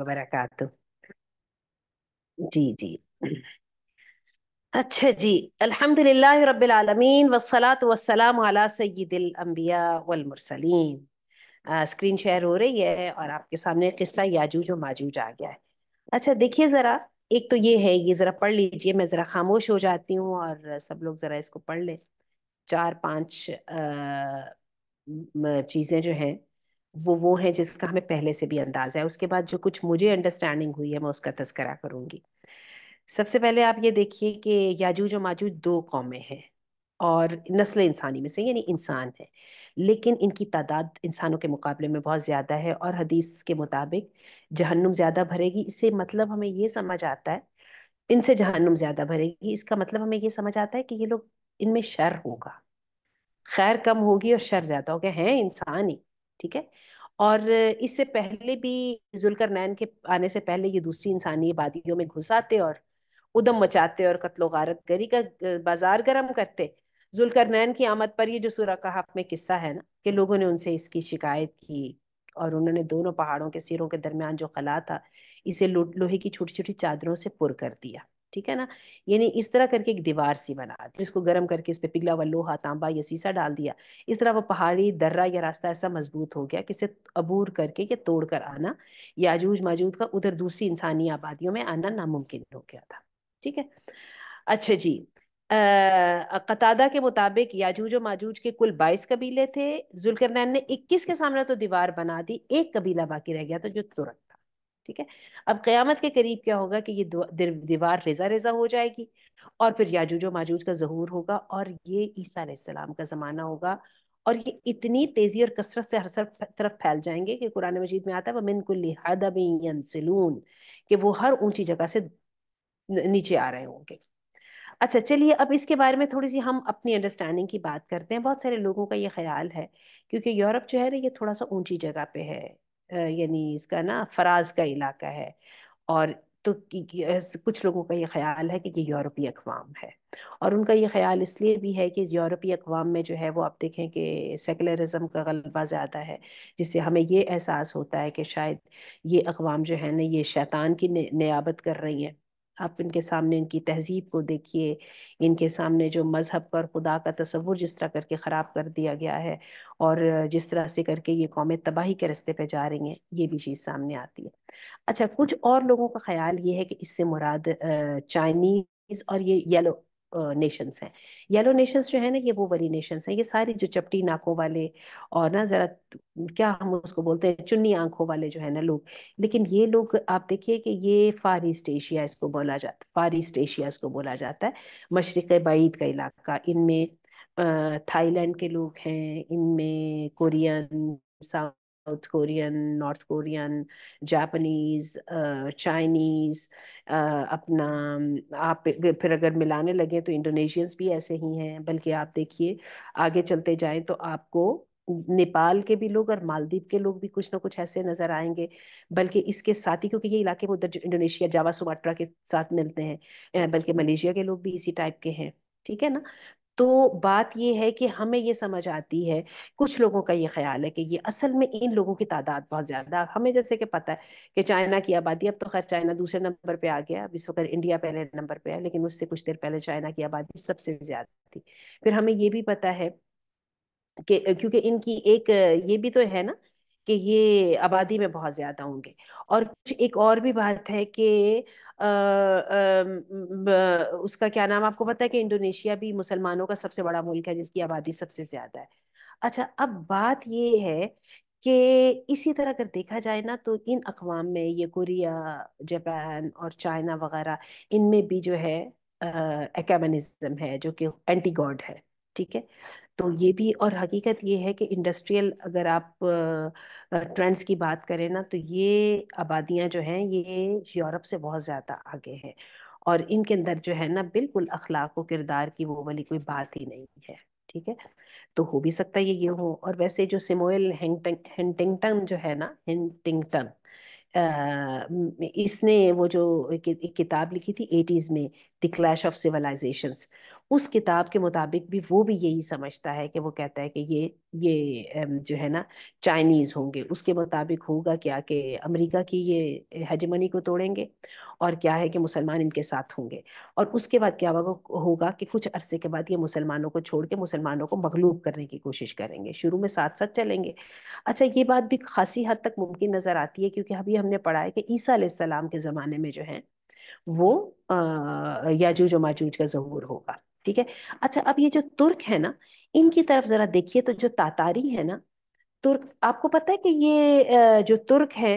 वबरकत जी जी अच्छा जी अल्हम्दुलिल्लाह रब्बिल आलमीन वस्सलात वस्सलाम अला सय्यिदिल अंबिया वल मुरसलीन स्क्रीन शेयर हो रही है और आपके सामने किस्सा याजूज और माजूज आ गया है अच्छा देखिए ज़रा एक तो ये है ये ज़रा पढ़ लीजिए मैं ज़रा खामोश हो जाती हूँ और सब लोग ज़रा इसको पढ़ लें चार पांच चीज़ें जो हैं वो वो है जिसका हमें पहले से भी अंदाज है उसके बाद जो कुछ मुझे अंडरस्टैंडिंग हुई है मैं उसका तस्करा करूंगी सबसे पहले आप ये देखिए कि याजूज और माजूज दो कौमें हैं और नस्ल इंसानी में से यानी इंसान है लेकिन इनकी तादाद इंसानों के मुकाबले में बहुत ज़्यादा है और हदीस के मुताबिक जहन्नुम ज़्यादा भरेगी इससे मतलब हमें ये समझ आता है इनसे जहन्नुम ज़्यादा भरेगी इसका मतलब हमें ये समझ आता है कि ये लोग इनमें शर होगा खैर कम होगी और शर ज़्यादा होगा हैं इंसान ही ठीक है और इससे पहले भी जुलकर नैन के आने से पहले ये दूसरी इंसानी आबादियों में घुस आते और उदम मचाते और कत्लो गारत गरी का बाजार गर्म करते जुलकर नैन की आमद पर ये जो सूरा कहाफ में किस्सा है ना कि लोगों ने उनसे इसकी शिकायत की और उन्होंने दोनों पहाड़ों के सिरों के दरमियान जो खला था इसे लोहे की छोटी छोटी चादरों से पुर कर दिया ठीक है ना यानी इस तरह करके एक दीवार सी बना दी इसको गर्म करके इस पे पिघला हुआ लोहा तांबा या सीसा डाल दिया इस तरह वो पहाड़ी दर्रा या रास्ता ऐसा मजबूत हो गया कि इसे अबूर करके या तोड़ कर आना याजूज माजूद का उधर दूसरी इंसानी आबादियों में आना नामुमकिन हो गया था ठीक है अच्छा जी कतादा के मुताबिक याजूज और माजूज के कुल बाईस कबीले थे जुलकरनैन ने इक्कीस के सामने तो दीवार बना दी एक कबीला बाकी रह गया था जो तुरंत ठीक है अब क्यामत के करीब क्या होगा कि ये दीवार रेजा रेजा हो जाएगी और फिर याजूज माजूज का जहूर होगा और ये ईसा सलाम का ज़माना होगा और ये इतनी तेजी और कसरत से हर तरफ फैल जाएंगे कि कुरान मजीद में आता है वमिन कुल्लिहादबिन कि वो हर ऊंची जगह से नीचे आ रहे होंगे अच्छा चलिए अब इसके बारे में थोड़ी सी हम अपनी अंडरस्टैंडिंग की बात करते हैं बहुत सारे लोगों का ये ख्याल है क्योंकि यूरोप जो है ना ये थोड़ा सा ऊंची जगह पे है यानी इसका ना फराज का इलाका है और तो कुछ लोगों का ये ख्याल है कि ये यूरोपीय अकवाम है और उनका ये ख्याल इसलिए भी है कि यूरोपीय अकवाम में जो है वो आप देखें कि सेकुलरिज्म का गलबा ज़्यादा है जिससे हमें ये एहसास होता है कि शायद ये अकवाम जो है ना ये शैतान की नियाबत कर रही हैं आप इनके सामने इनकी तहजीब को देखिए इनके सामने जो मज़हब पर खुदा का तस्वुर जिस तरह करके ख़राब कर दिया गया है और जिस तरह से करके ये कौमें तबाही के रस्ते पे जा रही हैं ये भी चीज़ सामने आती है अच्छा कुछ और लोगों का ख्याल ये है कि इससे मुराद चाइनीज़ और ये येलो नेशंस हैं येलो नेशंस जो है ना ये वो वाली नेशंस हैं ये सारी जो चपटी नाकों वाले और ना जरा क्या हम उसको बोलते हैं चुन्नी आंखों वाले जो है ना लोग लेकिन ये लोग आप देखिए कि ये फार ईस्ट एशिया इसको बोला जाता है फार ईस्ट एशिया इसको बोला जाता है मशरक़ बाईद का इलाका इनमें थाईलैंड के लोग हैं इनमें Korean South South Korean, North Korean, Japanese, uh, Chinese, uh, अपना आप फिर अगर मिलाने लगे तो इंडोनेशियंस भी ऐसे ही हैं बल्कि आप देखिए आगे चलते जाएं तो आपको नेपाल के भी लोग और मालदीव के लोग भी कुछ ना कुछ ऐसे नजर आएंगे बल्कि इसके साथ ही क्योंकि ये इलाके में उधर इंडोनेशिया जावा सुमाट्रा के साथ मिलते हैं बल्कि मलेशिया के लोग भी इसी टाइप के हैं ठीक है ना तो बात यह है कि हमें ये समझ आती है कुछ लोगों का ये ख्याल है कि ये असल में इन लोगों की तादाद बहुत ज़्यादा हमें जैसे कि पता है कि चाइना की आबादी अब तो खैर चाइना दूसरे नंबर पे आ गया अब इस वक्त इंडिया पहले नंबर पे है लेकिन उससे कुछ देर पहले चाइना की आबादी सबसे ज़्यादा थी फिर हमें ये भी पता है कि क्योंकि इनकी एक ये भी तो है ना कि ये आबादी में बहुत ज़्यादा होंगे और कुछ एक और भी बात है कि उसका क्या नाम आपको पता है कि इंडोनेशिया भी मुसलमानों का सबसे बड़ा मुल्क है जिसकी आबादी सबसे ज़्यादा है अच्छा अब बात ये है कि इसी तरह अगर देखा जाए ना तो इन अकवाम में ये कोरिया जापान और चाइना वगैरह इनमें भी जो है एकेमनिज्म है जो कि एंटी गॉड है ठीक है तो ये भी और हकीकत ये है कि इंडस्ट्रियल अगर आप ट्रेंड्स की बात करें ना तो ये आबादियां जो हैं ये यूरोप से बहुत ज़्यादा आगे हैं और इनके अंदर जो है ना बिल्कुल अखलाक व किरदार की वो वाली कोई बात ही नहीं है ठीक है तो हो भी सकता है ये ये हो और वैसे जो सिमोयल हेंटिंगटन जो है ना हेंटिंगटन इसने वो जो एक किताब लिखी थी एटीज़ में द क्लैश ऑफ सिविलाइजेशंस उस किताब के मुताबिक भी वो भी यही समझता है कि वो कहता है कि ये ये जो है ना चाइनीज़ होंगे उसके मुताबिक होगा क्या कि अमेरिका की ये हजमनी को तोड़ेंगे और क्या है कि मुसलमान इनके साथ होंगे और उसके बाद क्या होगा कि कुछ अरसे के बाद ये मुसलमानों को छोड़ के मुसलमानों को मखलूब करने की कोशिश करेंगे शुरू में साथ साथ चलेंगे अच्छा ये बात भी खासी हद तक मुमकिन नज़र आती है क्योंकि अभी हमने पढ़ा है कि ईसा सलाम के ज़माने में जो है वो याजूज और माजूज का जहूर होगा ठीक है अच्छा अब ये जो तुर्क है ना इनकी तरफ जरा देखिए तो जो तातारी है ना तुर्क आपको पता है कि ये जो तुर्क है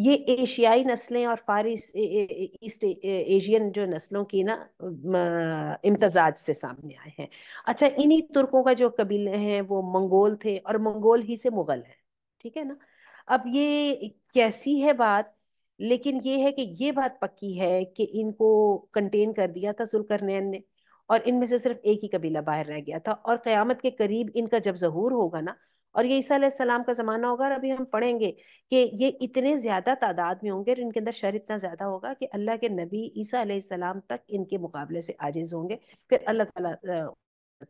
ये एशियाई नस्लें और फारिस ईस्ट एशियन जो नस्लों की ना इम्तजाज से सामने आए हैं अच्छा इन्हीं तुर्कों का जो कबीले हैं वो मंगोल थे और मंगोल ही से मुगल हैं ठीक है ना अब ये कैसी है बात लेकिन ये है कि ये बात पक्की है कि इनको कंटेन कर दिया था जुलकरनैन ने और इनमें से सिर्फ एक ही कबीला बाहर रह गया था और क्यामत के करीब इनका जब जहूर होगा ना और ये ईसा सलाम का ज़माना होगा और अभी हम पढ़ेंगे कि ये इतने ज़्यादा तादाद में होंगे और इनके अंदर शर इतना ज़्यादा होगा कि अल्लाह के नबी ईसा सलाम तक इनके मुकाबले से आजिज़ होंगे फिर अल्लाह तला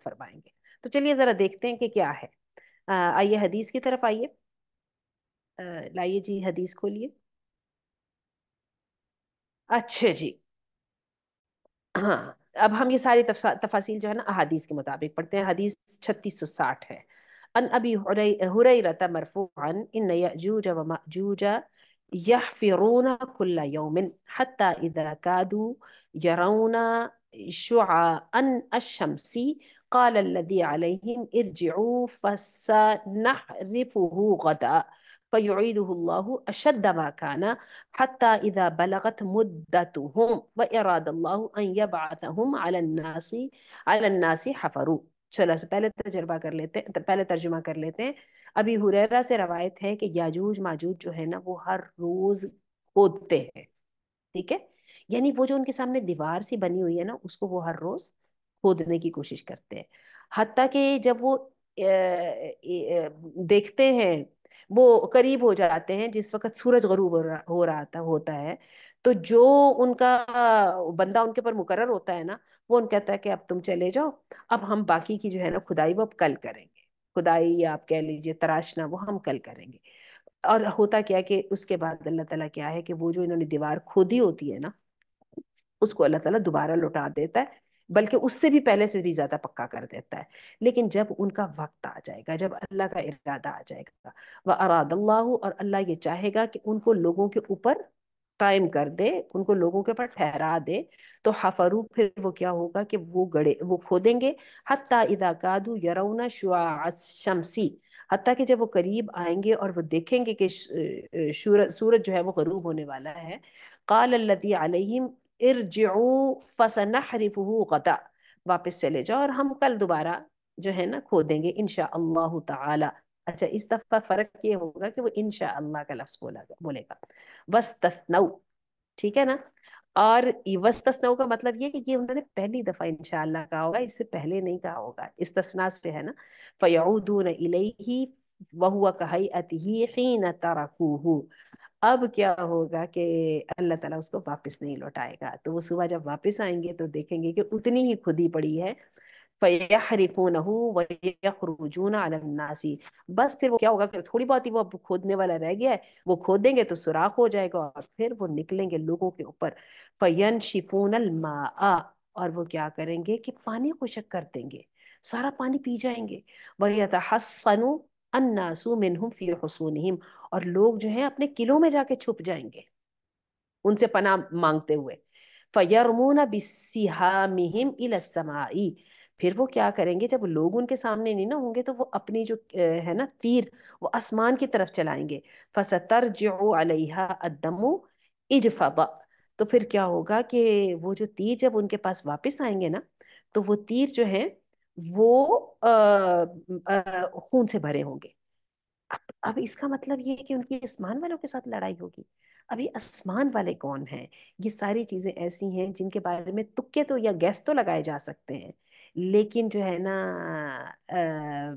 फरमाएंगे तो चलिए ज़रा देखते हैं कि क्या है आइए हदीस की तरफ आइए लाइए जी हदीस खोलिए अच्छा जी हाँ अब हम ये सारी तफासिल जो है ना अहादीस के मुताबिक पढ़ते हैं हदीस 3660 है अन अबी हुरैरता मरफूअन इन यजूज व माजूज यहफिरून कुल यौमिन हत्ता इदा कादू यरौन शुआअन अश قال الذي عليهم ارجعوا فسنحرفه غدا चलो पहले तजर्बा कर लेते हैं पहले तर्जुमा कर लेते हैं अभी हुररा से रवायत है कि याजूज माजूज जो है ना वो हर रोज खोदते हैं ठीक है यानी वो जो उनके सामने दीवार सी बनी हुई है ना उसको वो हर रोज खोदने की कोशिश करते हैं हती कि जब वो ए, ए, ए, देखते हैं वो करीब हो जाते हैं जिस वक्त सूरज गरूब हो रहा हो रहा था होता है तो जो उनका बंदा उनके पर मुकर होता है ना वो उन कहता है कि अब तुम चले जाओ अब हम बाकी की जो है ना खुदाई वो अब कल करेंगे खुदाई या आप कह लीजिए तराशना वो हम कल करेंगे और होता क्या कि उसके बाद अल्लाह ताला क्या है कि वो जो इन्होंने दीवार खोदी होती है ना उसको अल्लाह ताला दोबारा लौटा देता है बल्कि उससे भी पहले से भी ज़्यादा पक्का कर देता है लेकिन जब उनका वक्त आ जाएगा जब अल्लाह का इरादा आ जाएगा वह अरादल्ला और अल्लाह ये चाहेगा कि उनको लोगों के ऊपर कायम कर दे उनको लोगों के ऊपर ठहरा दे तो हफरू फिर वो क्या होगा कि वो गड़े वो खोदेंगे हत्ता इदा कादू यरौना शमसी हती कि जब वो करीब आएंगे और वो देखेंगे कि सूरज जो है वो गरूब होने वाला है काल अल्लती अलहिम ارجعوا فسنحرفه غدا واپس چلے جاؤ اور ہم کل دوبارہ جو ہے نا کھو دیں گے انشاء اللہ تعالی اچھا اس دفعہ فرق یہ ہوگا کہ وہ انشاء اللہ کا لفظ بولا گا بولے گا وستثنو ٹھیک ہے نا اور وستثنو کا مطلب یہ کہ یہ انہوں نے پہلی دفعہ انشاء اللہ کہا ہوگا اس سے پہلے نہیں کہا ہوگا استثناء سے ہے نا فیعودون الیہی وہو کہیئتہی حین ترکوہو अब क्या होगा कि अल्लाह ताला उसको वापस नहीं लौटाएगा तो वो सुबह जब वापस आएंगे तो देखेंगे कि उतनी ही खुदी पड़ी है फ़यहरिफून बस फिर वो क्या होगा थोड़ी बहुत ही वो अब खोदने वाला रह गया है वो खोदेंगे तो सुराख हो जाएगा और फिर वो निकलेंगे लोगों के ऊपर फ़यन शिफोन अलमा और वो क्या करेंगे कि पानी को शक कर देंगे सारा पानी पी जाएंगे वही तहसनु अन्नासु मिनहुम फ़ी हसूनहिम और लोग जो है अपने किलों में जाके छुप जाएंगे उनसे पना मांगते हुए फयरमून बिसिहामिहिम फिर वो क्या करेंगे जब लोग उनके सामने नहीं ना होंगे तो वो अपनी जो है ना तीर वो आसमान की तरफ चलाएंगे फसतर जो अलहा अदमो इजफा तो फिर क्या होगा कि वो जो तीर जब उनके पास वापस आएंगे ना तो वो तीर जो है वो खून से भरे होंगे अब अब इसका मतलब ये है कि उनकी आसमान वालों के साथ लड़ाई होगी अब ये आसमान वाले कौन हैं ये सारी चीजें ऐसी हैं जिनके बारे में तुक्के तो या गैस तो लगाए जा सकते हैं लेकिन जो है ना आ,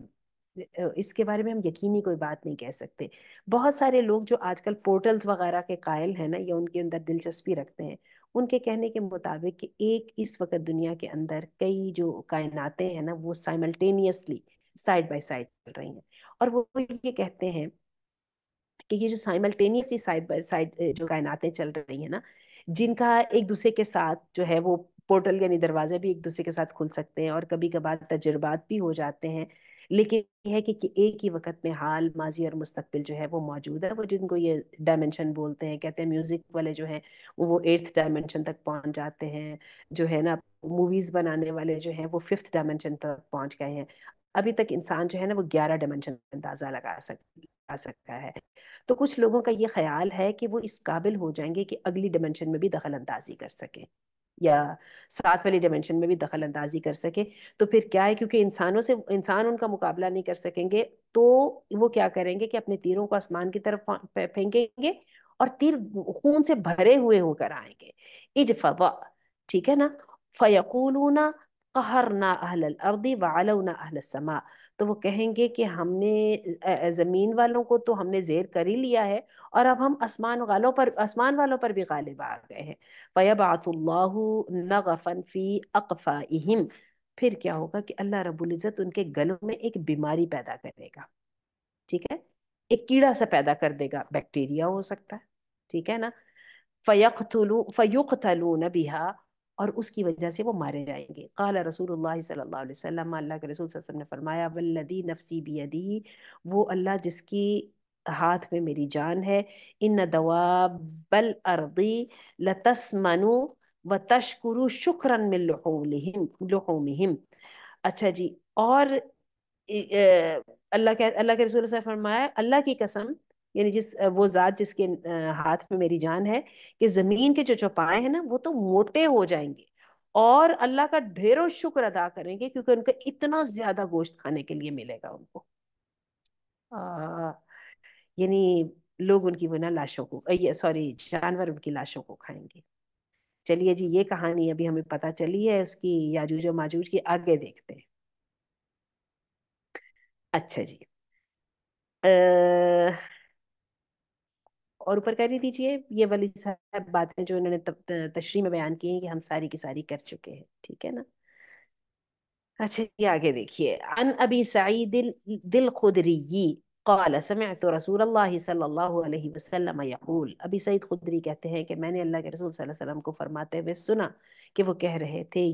इसके बारे में हम यकीनी कोई बात नहीं कह सकते बहुत सारे लोग जो आजकल पोर्टल्स वगैरह के कायल हैं ना या उनके अंदर दिलचस्पी रखते हैं उनके कहने के मुताबिक कि एक इस वक्त दुनिया के अंदर कई जो कायनातें हैं ना वो साइमल्टेनियसली साइड बाय साइड चल रही हैं और वो ये कहते हैं कि ये जो साइमल्टेनियसली साइड बाय साइड जो कायनातें चल रही हैं ना जिनका एक दूसरे के साथ जो है वो पोर्टल यानी दरवाजे भी एक दूसरे के साथ खुल सकते हैं और कभी कभार तजुर्बात भी हो जाते हैं लेकिन यह है कि, कि एक ही वक्त में हाल माजी और मुस्तकबिल जो है वो मौजूद है वो जिनको ये डायमेंशन बोलते हैं कहते हैं म्यूजिक वाले जो हैं वो एट्थ डायमेंशन तक पहुंच जाते हैं जो है ना मूवीज बनाने वाले जो हैं वो फिफ्थ डायमेंशन तक पहुंच गए हैं अभी तक इंसान जो है ना वो ग्यारह डायमेंशन अंदाजा लगा सक आ सकता है तो कुछ लोगों का ये ख्याल है कि वो इस काबिल हो जाएंगे कि अगली डायमेंशन में भी दखल अंदाजी कर सकें या सात वाली डायमेंशन में भी दखल अंदाजी कर सके तो फिर क्या है क्योंकि इंसानों से इंसान उनका मुकाबला नहीं कर सकेंगे तो वो क्या करेंगे कि अपने तीरों को आसमान की तरफ फेंकेंगे और तीर खून से भरे हुए होकर आएंगे इज फवा ठीक है ना फयकूलूना कहरना अहल अर्दी वालवना अहल समा तो वो कहेंगे कि हमने ज़मीन वालों को तो हमने जेर कर ही लिया है और अब हम आसमान वालों पर आसमान वालों पर भी गालिब आ गए हैं नगफन फ़ी अकफा इहिम फिर क्या होगा कि अल्लाह रब्बुल इज़्ज़त उनके गलों में एक बीमारी पैदा करेगा ठीक है एक कीड़ा सा पैदा कर देगा बैक्टीरिया हो सकता है ठीक है ना फ़यक थलू फ़युक थलू नबिहा और उसकी वजह से वो मारे जाएंगे कला रसूल सल्ला वसम अल्लाह के रसूल वसम ने फरमाया वल्लदी नफसी बदी वो अल्लाह जिसकी हाथ में मेरी जान है इन दवाबल अर्दी लतसमनु व तशकुरु शुक्रन में लुहूम लुहूम अच्छा जी और अल्लाह के अल्लाह के रसूल फरमाया अल्लाह की कसम यानी जिस वो ज़ात जिसके हाथ में मेरी जान है कि ज़मीन के जो चौपाए हैं ना वो तो मोटे हो जाएंगे और अल्लाह का ढेरों शुक्र अदा करेंगे क्योंकि उनका इतना ज़्यादा गोश्त खाने के लिए मिलेगा उनको यानी लोग उनकी वो ना लाशों को ये सॉरी जानवर उनकी लाशों को खाएंगे चलिए जी ये कहानी अभी हमें पता चली है उसकी याजूज और माजूज की आगे देखते हैं अच्छा जी अः और ऊपर कर ही दीजिए ये वाली सब बातें जो इन्होंने तशरी में बयान की हैं कि हम सारी की सारी कर चुके हैं ठीक है ना अच्छा ये आगे देखिए अन अबी सईद दिल, दिल खुदरी तो रसूल अल्लाह सईद खुदरी कहते हैं कि मैंने अल्लाह के रसूल सल्लल्लाहु अलैहि वसल्लम को फरमाते हुए सुना कि वो कह रहे थे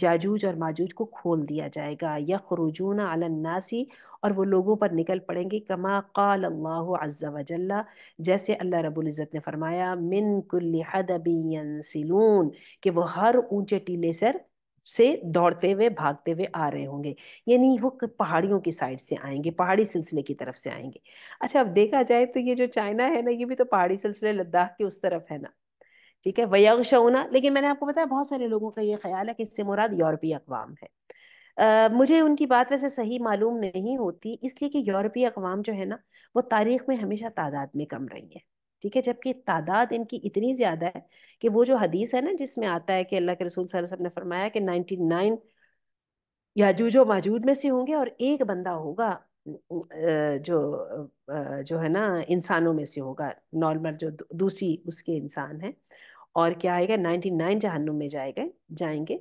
जाजूज और माजूज को खोल दिया जाएगा यखरुजून अलन्नासी और वो लोगों पर निकल पड़ेंगे कमा काल अल्लाह अज्जा वजल्ला जैसे अल्लाह रब्बुल इज़्ज़त ने फरमाया मिन कुल्ली हदबियन सिलून कि वो हर ऊंचे टीले सर से दौड़ते हुए भागते हुए आ रहे होंगे यानी वो पहाड़ियों की साइड से आएंगे पहाड़ी सिलसिले की तरफ से आएंगे अच्छा अब देखा जाए तो ये जो चाइना है ना ये भी तो पहाड़ी सिलसिले लद्दाख के उस तरफ है ना ठीक है वयश होना लेकिन मैंने आपको बताया बहुत सारे लोगों का ये ख्याल है कि इससे मुराद यूरोपीय अकवाम है आ, मुझे उनकी बात वैसे सही मालूम नहीं होती इसलिए कि यूरोपीय अकवाम जो है ना वो तारीख में हमेशा तादाद में कम रही है ठीक है जबकि तादाद इनकी इतनी ज़्यादा है कि वो जो हदीस है ना जिसमें आता है कि अल्लाह के रसूल सल्लल्लाहु ने फरमाया कि नाइनटी नाइन या जूजो माजूद में से होंगे और एक बंदा होगा जो जो है ना इंसानों में से होगा नॉर्मल जो दूसरी उसके इंसान है और क्या आएगा नाइन्टी नाइन जहन्नुम में जाएगा जाएंगे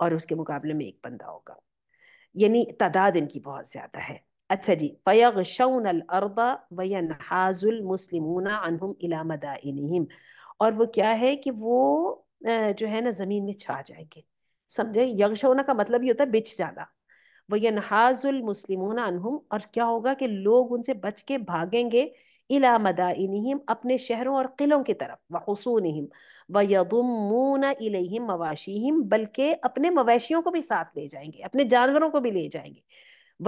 और उसके मुकाबले में एक बंदा होगा यानी तादाद इनकी बहुत ज़्यादा है अच्छा जी फ़यग शौन वयन हाजुल अनहुम और वो क्या है कि वो जो है ना ज़मीन में छा जाएंगे समझे यगशोना का मतलब ये होता है बिछ जाना वयन हाजुल मुसलिमूना अनहुम और क्या होगा कि लोग उनसे बच के भागेंगे इला मदाइनहम अपने शहरों और किलों की तरफ वसूनहम व इलेम मवाशीम बल्कि अपने मवेशियों को भी साथ ले जाएंगे अपने जानवरों को भी ले जाएंगे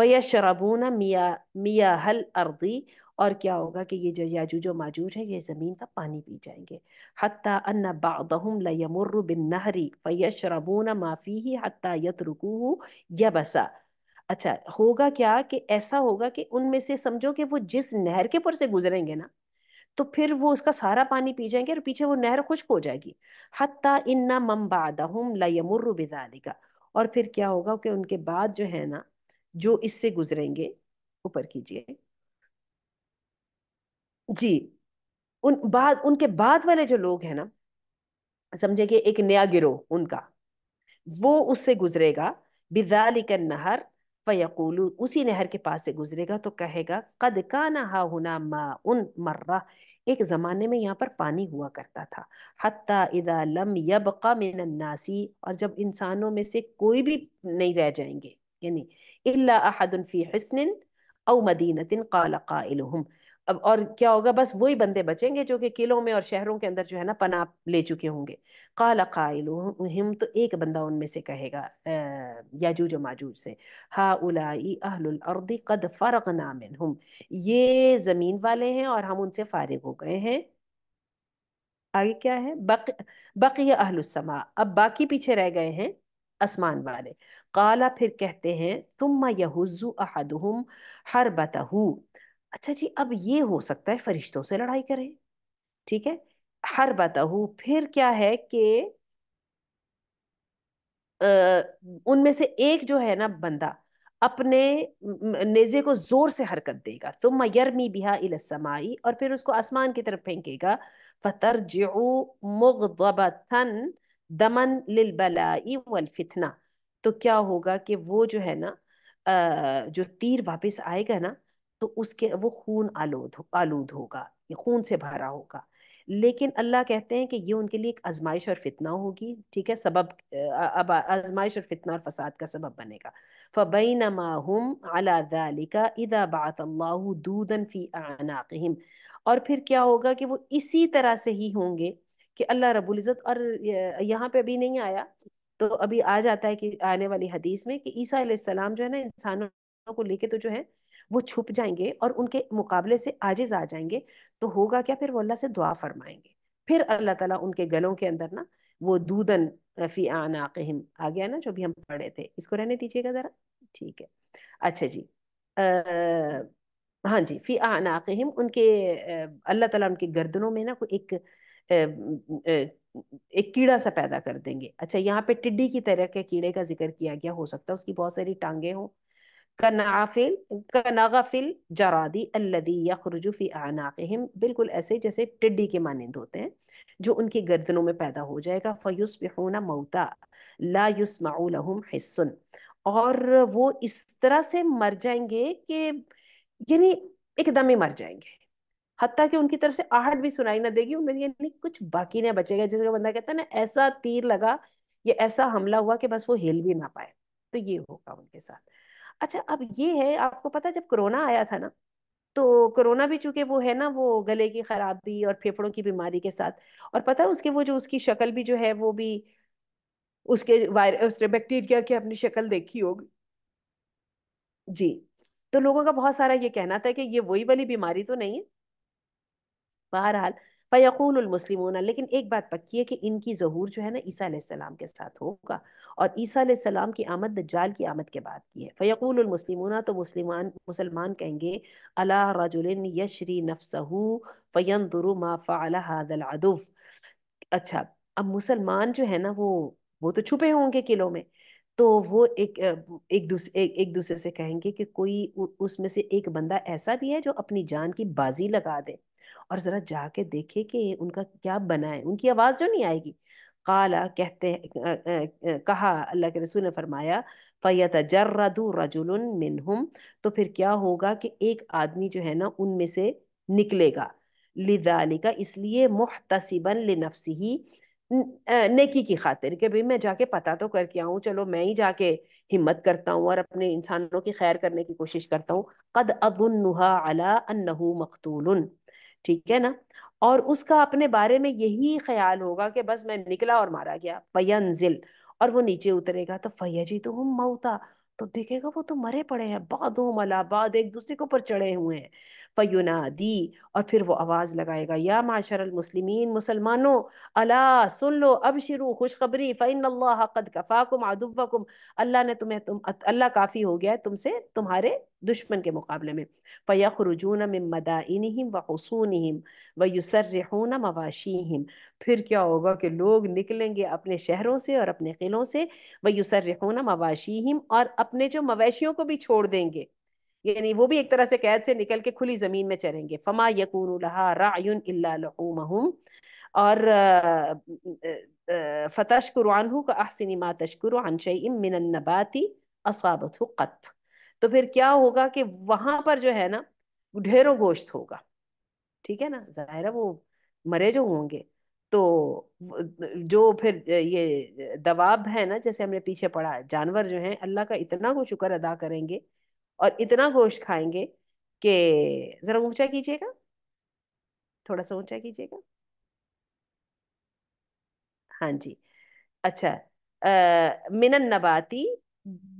वह मिया मिया हल अर्दी और क्या होगा कि ये जो याजूज व माजूज है ये ज़मीन का पानी पी जाएंगे हत्ता अन्न बादहम लमर बिन नहरी वह माफ़ी ही हती यतरकू यबसा अच्छा होगा क्या कि ऐसा होगा कि उनमें से समझो कि वो जिस नहर के पर से गुजरेंगे ना तो फिर वो उसका सारा पानी पी जाएंगे और पीछे वो नहर खुश्क हो जाएगी हत्ता इन्ना मम्बादहुम और फिर क्या होगा कि उनके बाद जो है ना जो इससे गुजरेंगे ऊपर कीजिए जी उन बाद उनके बाद वाले जो लोग हैं ना समझे कि एक नया गिरोह उनका वो उससे गुजरेगा का नहर फ़यकूलू उसी नहर के पास से गुजरेगा तो कहेगा कद का हा हुना मा उन मर्रा एक ज़माने में यहाँ पर पानी हुआ करता था हत्ता इदा लम यबका मिनन्नासी और जब इंसानों में से कोई भी नहीं रह जाएंगे यानी इल्ला अहदुन फ़ी हसनिन अव मदीनतिन काल काइलहम अब और क्या होगा बस वही बंदे बचेंगे जो कि किलों में और शहरों के अंदर जो है ना पना ले चुके होंगे काल काइलहम तो एक बंदा उनमें से कहेगा याजूज माजूज से हा उलाई अहलुल अर्दी कद फ़र्क हम ये ज़मीन वाले हैं और हम उनसे फारिग हो गए हैं आगे क्या है बक बकी अहलुस्समा अब बाकी पीछे रह गए हैं आसमान वाले काला फिर कहते हैं तुम यहुज़ु अहदुम हर बतहू अच्छा जी अब ये हो सकता है फरिश्तों से लड़ाई करें ठीक है हर बतहू फिर क्या है कि उनमें से एक जो है ना बंदा अपने नेजे को जोर से हरकत देगा तुम मयरमी बिहा समाई और फिर उसको आसमान की तरफ फेंकेगा फतर जू मुगबतन दमन वल फितना तो क्या होगा कि वो जो है ना जो तीर वापस आएगा ना तो उसके वो खून आलूद आलूद होगा ये खून से भरा होगा लेकिन अल्लाह कहते हैं कि ये उनके लिए एक आजमाइश और फितना होगी ठीक है सबब अब आजमाइश और फितना और फसाद का सबब बनेगा फ़बैन और फिर क्या होगा कि वो इसी तरह से ही होंगे कि अल्लाह रबुल्जत और यहाँ पे अभी नहीं आया तो अभी आ जाता है कि आने वाली हदीस में कि ईसा सलाम जो है ना इंसानों को लेके तो जो है वो छुप जाएंगे और उनके मुकाबले से आजिज आ जाएंगे तो होगा क्या फिर वो अल्लाह से दुआ फरमाएंगे फिर अल्लाह ताला उनके गलों के अंदर ना वो दूदन फी आनाकहिम आ गया ना जो भी हम पढ़े थे इसको रहने दीजिएगा ज़रा ठीक है अच्छा जी अः हाँ जी फी आनाकहिम उनके अल्लाह ताला उनके गर्दनों में ना कोई एक एक कीड़ा सा पैदा कर देंगे अच्छा यहाँ पे टिड्डी की तरह के कीड़े का जिक्र किया गया हो सकता है उसकी बहुत सारी टांगे हों कनाफिल कनागाफिल जरादी अल्लदी खुरजुफी आनाकहिम बिल्कुल ऐसे जैसे टिड्डी के मानंद होते हैं जो उनकी गर्दनों में पैदा हो जाएगा फ़युसबिहूना मऊता ला युस लहुम हिस्सुन और वो इस तरह से मर जाएंगे कि यानी एकदम ही मर जाएंगे हत्या कि उनकी तरफ से आहट भी सुनाई ना देगी उनमें यानी कुछ बाकी नहीं बचेगा जिसका बंदा कहता है ना ऐसा तीर लगा ये ऐसा हमला हुआ कि बस वो हिल भी ना पाए तो ये होगा उनके साथ अच्छा अब ये है आपको पता है जब कोरोना आया था ना तो कोरोना भी चूंकि वो है ना वो गले की खराबी और फेफड़ों की बीमारी के साथ और पता है उसके वो जो उसकी शक्ल भी जो है वो भी उसके वायरस बैक्टीरिया की अपनी शक्ल देखी होगी जी तो लोगों का बहुत सारा ये कहना था कि ये वही वाली बीमारी तो नहीं है बहरहाल फ़यकूलमसलिमून लेकिन एक बात पक्की है कि इनकी जहूर जो है ना ईसा सलाम के साथ होगा और ईसा सलाम की आमद जाल की आमद के बाद की है फ़यकूलमसलिमून तो मुसलमान मुसलमान कहेंगे अला रजुलिन यशरी नफसहू फ़यन दुरु हादल अदुफ अच्छा अब मुसलमान जो है ना वो वो तो छुपे होंगे किलों में तो वो एक एक दूसरे एक, एक दूसरे से कहेंगे कि कोई उसमें से एक बंदा ऐसा भी है जो अपनी जान की बाजी लगा दे और ज़रा जाके देखे कि उनका क्या बना है उनकी आवाज़ जो नहीं आएगी काला कहते आ, आ, कहा अल्लाह के रसूल ने फरमाया फ़ैत जर्रदू रजुल मिनहुम तो फिर क्या होगा कि एक आदमी जो है ना उनमें से निकलेगा लिदालिका इसलिए मुहतसिबन लिनफसी ही नेकी की खातिर कि भाई मैं जाके पता तो करके आऊँ चलो मैं ही जाके हिम्मत करता हूँ और अपने इंसानों की खैर करने की कोशिश करता हूँ कद अबुन्नुहा अला अन्नहू मकतूल ठीक है ना और उसका अपने बारे में यही ख्याल होगा कि बस मैं निकला और मारा गया फयंजिल और वो नीचे उतरेगा तो जी तो हम मऊता तो देखेगा वो तो मरे पड़े हैं बादो मला बाद एक दूसरे के ऊपर चढ़े हुए हैं दी और फिर वो आवाज़ लगाएगा या माशर मुसलिमीन मुसलमानों अला सुन लो अब शुरू खुशखबरी फ़ैन अल्लाह कद कफ़ाकुम आदुबकुम अल्लाह ने तुम्हें तुम अल्लाह काफ़ी हो गया है तुमसे तुम्हारे दुश्मन के मुकाबले में फ़यखरजून मिन मदाइनहिम व हसूनहिम व मवाशी हिम फिर क्या होगा कि लोग निकलेंगे अपने शहरों से और अपने किलों से व युसरहून मवाशीहिम और अपने जो मवेशियों को भी छोड़ देंगे यानी वो भी एक तरह से कैद से निकल के खुली जमीन में चलेंगे फमा यकून रायुन और फतश का आसिन मा तशकुर नबाती असाबत कत तो फिर क्या होगा कि वहां पर जो है ना ढेरों गोश्त होगा ठीक है ना ज़ाहिर है वो मरे जो होंगे तो जो फिर ये दवाब है ना जैसे हमने पीछे पढ़ा जानवर जो हैं अल्लाह का इतना को शुक्र अदा करेंगे और इतना गोश्त खाएंगे कि ज़रा ऊंचा कीजिएगा थोड़ा सा ऊंचा कीजिएगा हाँ जी अच्छा मिनन नबाती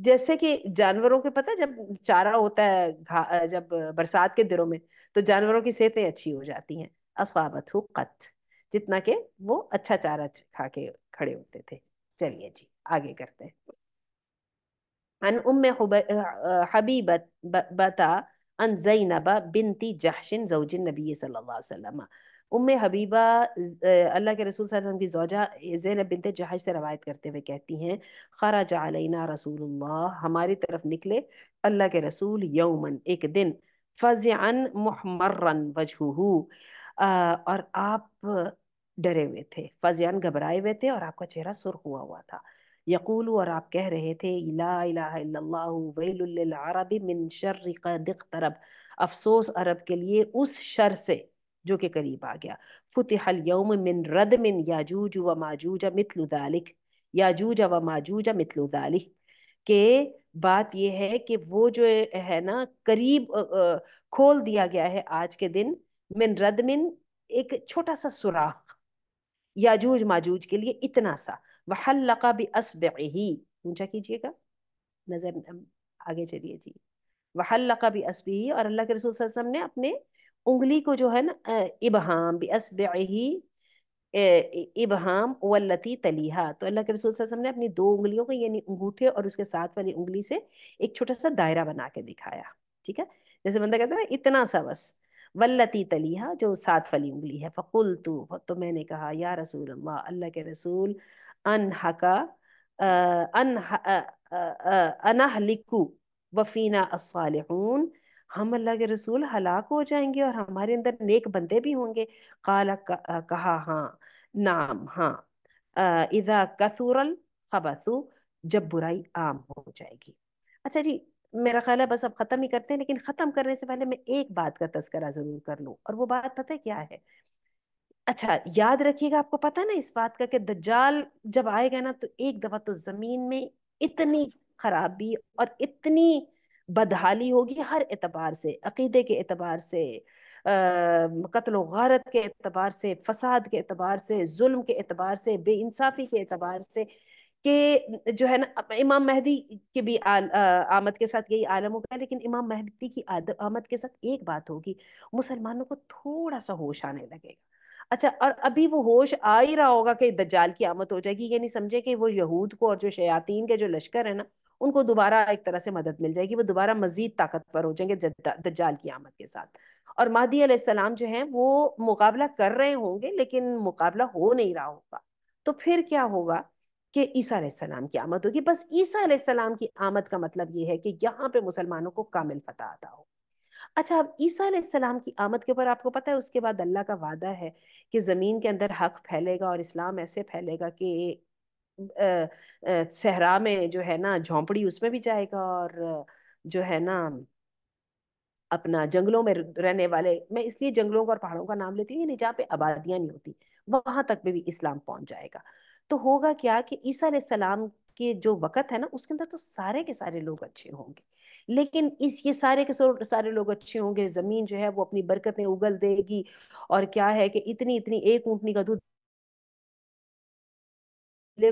जैसे कि जानवरों के पता जब चारा होता है जब बरसात के दिनों में तो जानवरों की सेहतें अच्छी हो जाती हैं असाबत हो कत जितना के वो अच्छा चारा खा के खड़े होते थे चलिए जी आगे करते हैं عن أم حبيبة بتا عن زينب بنت جحش زوج النبي صلى الله عليه वसल्लम उम हबीबा अल्लाह के रसूल वसल्लम की जौजा जैनब बिनत जहाज से रवायत करते हुए कहती हैं खरा जालना रसूलुल्लाह हमारी तरफ निकले अल्लाह के रसूल यौमन एक दिन फजन महमर्रन वजहू और आप डरे हुए थे फजन घबराए हुए थे और आपका चेहरा सुर्ख हुआ हुआ था यकूल और आप कह रहे थे अरबी अफसोस अरब के लिए उस शर से जो कि करीब आ गया फुतहल यौम मिन रद मिन याजूज व माजूज मितलुदालिक याजूज व माजूज मितलुदालिक के बात यह है कि वो जो है ना करीब खोल दिया गया है आज के दिन मिन रद मिन एक छोटा सा सुराख याजूज माजूज के लिए इतना सा वहल्लका भी ऊंचा कीजिएगा नजर आगे चलिए जी वहल्लका भी असबही और अल्लाह के रसूल वसम ने अपने उंगली को जो है ना इबहाम भी असबही इबहाम वल्लती तलीहा तो अल्लाह के रसूल वसम ने अपनी दो उंगलियों को यानी अंगूठे और उसके साथ वाली उंगली से एक छोटा सा दायरा बना के दिखाया ठीक है जैसे बंदा कहता है ना इतना सा बस वल्लती तलीहा जो साथ वाली उंगली है फ़कुल तू तो मैंने कहा या रसूल अल्लाह अल्लाह के रसूल أنهك अनहलिकु वफीना असलिहून हम अल्लाह के रसूल हलाक हो जाएंगे और हमारे अंदर नेक बंदे भी होंगे काला कहा हाँ नाम हाँ इजा कसूरल खबसु जब बुराई आम हो जाएगी अच्छा जी मेरा ख्याल है बस अब ख़त्म ही करते हैं लेकिन ख़त्म करने से पहले मैं एक बात का तस्करा ज़रूर कर लूँ और वो बात पता है क्या है अच्छा याद रखिएगा आपको पता ना इस बात का कि दज्जाल जब आएगा ना तो एक दफा तो जमीन में इतनी खराबी और इतनी बदहाली होगी हर एतबार से अकीदे के एतबार से कत्ल गारत के एतबार से फसाद के एतबार से जुल्म के एतबार से इंसाफी के एतबार से के जो है ना इमाम महदी के भी आ, आमद के साथ यही आलम होगा लेकिन इमाम महदी की आमद के साथ एक बात होगी मुसलमानों को थोड़ा सा होश आने लगेगा अच्छा और अभी वो होश आ ही रहा होगा कि दज्जाल की आमद हो जाएगी ये नहीं समझे कि वो यहूद को और जो शयातीन के जो लश्कर है ना उनको दोबारा एक तरह से मदद मिल जाएगी वो दोबारा मजीद ताकतवर हो जाएंगे दज्जाल की आमद के साथ और महदी सलाम जो है वो मुकाबला कर रहे होंगे लेकिन मुकाबला हो नहीं रहा होगा तो फिर क्या होगा कि ईसा सलाम की आमद होगी बस ईसा सलाम की आमद का मतलब ये है कि यहाँ पे मुसलमानों को कामिल फतह आता हो अच्छा अब ईसा की आमद के ऊपर आपको पता है उसके बाद अल्लाह का वादा है कि ज़मीन के अंदर हक फैलेगा और इस्लाम ऐसे फैलेगा कि सहरा में जो है ना झोंपड़ी उसमें भी जाएगा और जो है ना अपना जंगलों में रहने वाले मैं इसलिए जंगलों का और पहाड़ों का नाम लेती हूँ जहाँ पे आबादियां नहीं होती वहां तक भी, भी इस्लाम पहुंच जाएगा तो होगा क्या कि ईसा सलाम के जो वक़्त है ना उसके अंदर तो सारे के सारे लोग अच्छे होंगे लेकिन इस ये सारे के सारे लोग अच्छे होंगे जमीन जो है वो अपनी बरकतें उगल देगी और क्या है कि इतनी इतनी एक ऊँटनी का दूध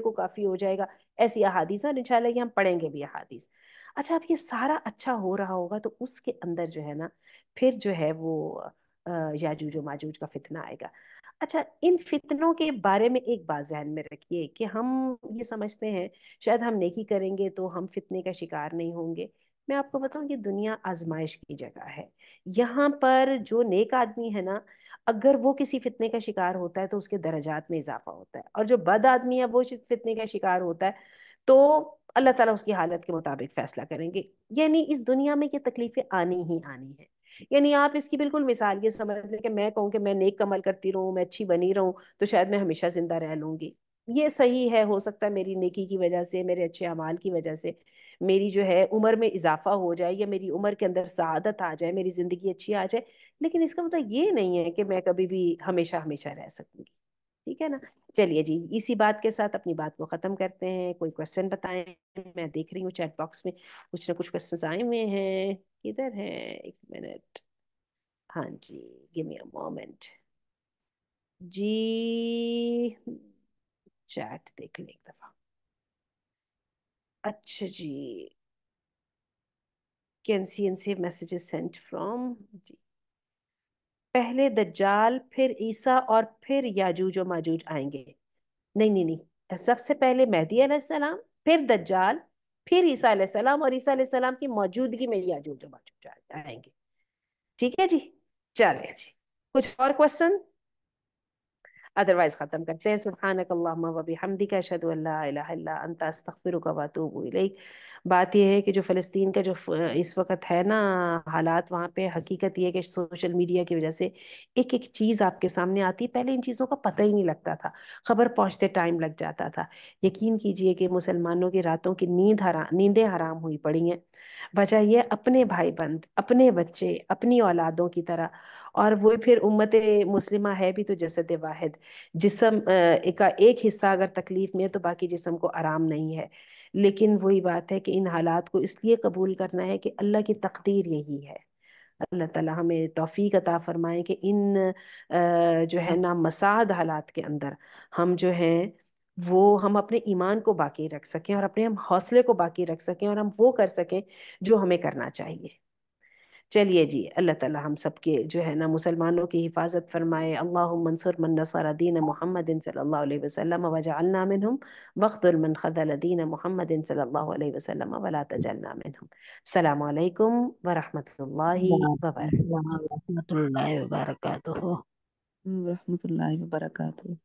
को काफी हो जाएगा ऐसी अहादीस और इंशाल्लाह ये हम पढ़ेंगे भी अहादीस अच्छा अब ये सारा अच्छा हो रहा होगा तो उसके अंदर जो है ना फिर जो है वो याजूज और माजूज का फितना आएगा अच्छा इन फितनों के बारे में एक बात जहन में रखिए कि हम ये समझते हैं शायद हम नेकी करेंगे तो हम फितने का शिकार नहीं होंगे मैं आपको बताऊं ये दुनिया आजमाइश की जगह है यहाँ पर जो नेक आदमी है ना अगर वो किसी फितने का शिकार होता है तो उसके दर्जात में इजाफा होता है और जो बद आदमी है वो फितने का शिकार होता है तो अल्लाह ताला उसकी हालत के मुताबिक फैसला करेंगे यानी इस दुनिया में ये तकलीफें आनी ही आनी है यानी आप इसकी बिल्कुल मिसाल ये समझ लें कि मैं कहूँ कि मैं नेक कमल करती रहूँ मैं अच्छी बनी रहूँ तो शायद मैं हमेशा जिंदा रह लूंगी ये सही है हो सकता है मेरी नेकी की वजह से मेरे अच्छे अमाल की वजह से मेरी जो है उम्र में इजाफा हो जाए या मेरी उम्र के अंदर सआदत आ जाए मेरी ज़िंदगी अच्छी आ जाए लेकिन इसका मतलब ये नहीं है कि मैं कभी भी हमेशा हमेशा रह सकूँगी ठीक है ना चलिए जी इसी बात के साथ अपनी बात को ख़त्म करते हैं कोई क्वेश्चन बताएं मैं देख रही हूँ चैट बॉक्स में कुछ ना कुछ क्वेश्चन आए हुए हैं किधर हैं एक मिनट हाँ जी गिव मी अ मोमेंट जी चैट देख लें एक दफा अच्छा जी can see and save messages sent from जी पहले द जाल फिर ईसा और फिर याजूज और माजूज आएंगे नहीं नहीं नहीं सबसे पहले मेहदी सलाम फिर द जाल फिर ईसा सलाम और ईसा सलाम की मौजूदगी में याजूज और माजूज आएंगे ठीक है जी चलिए जी कुछ और क्वेश्चन otherwise ختم کرتے ہیں سبحانك اللهم وبحمدك أشهد أن لا إله إلا أنت أستغفرك وأتوب إليك बात यह है कि जो फ़लस्तीन का जो इस वक्त है ना हालात वहाँ पे हकीकत है कि सोशल मीडिया की वजह से एक एक चीज़ आपके सामने आती है पहले इन चीज़ों का पता ही नहीं लगता था खबर पहुँचते टाइम लग जाता था यकीन कीजिए कि मुसलमानों की रातों की नींद हरा नींदें हराम हुई पड़ी हैं वजह ये अपने भाई बंद अपने बच्चे अपनी औलादों की तरह और वो फिर उम्मत मुस्लिम है भी तो जसद वाहिद जिसम का एक हिस्सा अगर तकलीफ में है तो बाकी जिसम को आराम नहीं है लेकिन वही बात है कि इन हालात को इसलिए कबूल करना है कि अल्लाह की तकदीर यही है अल्लाह ताला हमें तोफ़ी अता फ़रमाए कि इन जो है ना मसाद हालात के अंदर हम जो हैं वो हम अपने ईमान को बाकी रख सकें और अपने हम हौसले को बाकी रख सकें और हम वो कर सकें जो हमें करना चाहिए چلیے جی اللہ تعالی ہم سب کے جو ہے نا مسلمانوں کی حفاظت فرمائے اللہ منصر من نصر دین محمد صلی اللہ علیہ وسلم وجعلنا منهم وقت من خذل دین محمد صلی اللہ علیہ وسلم ولا تجلنا منهم السلام علیکم ورحمۃ اللہ وبرکاتہ ورحمۃ اللہ وبرکاتہ ورحمۃ اللہ وبرکاتہ